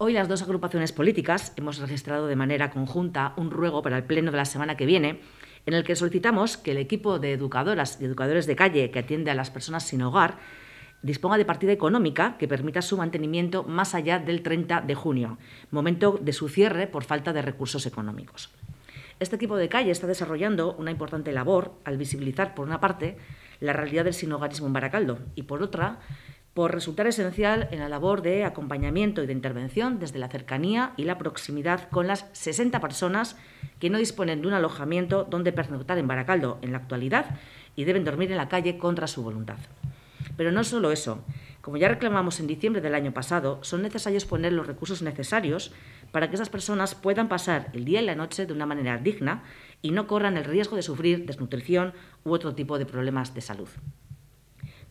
Hoy las dos agrupaciones políticas hemos registrado de manera conjunta un ruego para el Pleno de la semana que viene en el que solicitamos que el equipo de educadoras y educadores de calle que atiende a las personas sin hogar disponga de partida económica que permita su mantenimiento más allá del 30 de junio, momento de su cierre por falta de recursos económicos. Este equipo de calle está desarrollando una importante labor al visibilizar, por una parte, la realidad del sinhogarismo en Baracaldo y, por otra, por resultar esencial en la labor de acompañamiento y de intervención desde la cercanía y la proximidad con las 60 personas que no disponen de un alojamiento donde pernoctar en Baracaldo en la actualidad y deben dormir en la calle contra su voluntad. Pero no solo eso, como ya reclamamos en diciembre del año pasado, son necesarios poner los recursos necesarios para que esas personas puedan pasar el día y la noche de una manera digna y no corran el riesgo de sufrir desnutrición u otro tipo de problemas de salud.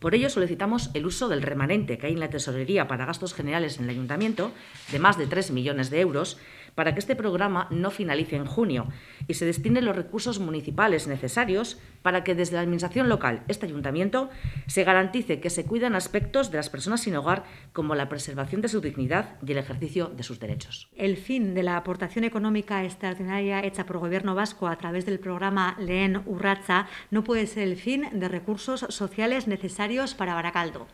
Por ello, solicitamos el uso del remanente que hay en la tesorería para gastos generales en el ayuntamiento, de más de 3 millones de euros, para que este programa no finalice en junio y se destinen los recursos municipales necesarios para que desde la Administración local, este ayuntamiento, se garantice que se cuidan aspectos de las personas sin hogar como la preservación de su dignidad y el ejercicio de sus derechos. El fin de la aportación económica extraordinaria hecha por Gobierno vasco a través del programa Leen Urratza no puede ser el fin de recursos sociales necesarios para Baracaldo.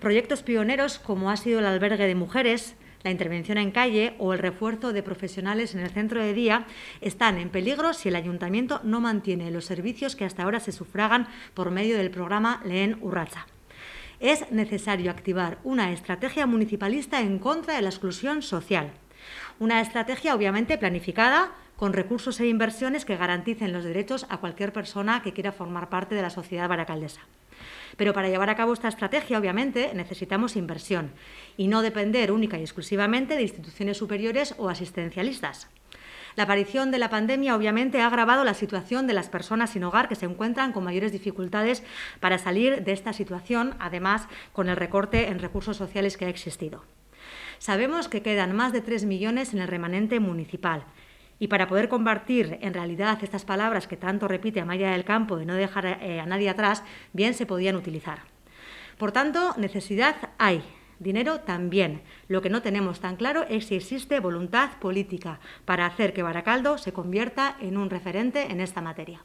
Proyectos pioneros como ha sido el albergue de mujeres, la intervención en calle o el refuerzo de profesionales en el centro de día están en peligro si el ayuntamiento no mantiene los servicios que hasta ahora se sufragan por medio del programa Leen Urracha es necesario activar una estrategia municipalista en contra de la exclusión social. Una estrategia obviamente planificada, con recursos e inversiones que garanticen los derechos a cualquier persona que quiera formar parte de la sociedad baracaldesa. Pero para llevar a cabo esta estrategia, obviamente, necesitamos inversión y no depender única y exclusivamente de instituciones superiores o asistencialistas. La aparición de la pandemia obviamente ha agravado la situación de las personas sin hogar que se encuentran con mayores dificultades para salir de esta situación, además con el recorte en recursos sociales que ha existido. Sabemos que quedan más de 3 millones en el remanente municipal y para poder convertir en realidad estas palabras que tanto repite Amaya del Campo de no dejar eh, a nadie atrás, bien se podían utilizar. Por tanto, necesidad hay, dinero también. Lo que no tenemos tan claro es si existe voluntad política para hacer que Baracaldo se convierta en un referente en esta materia.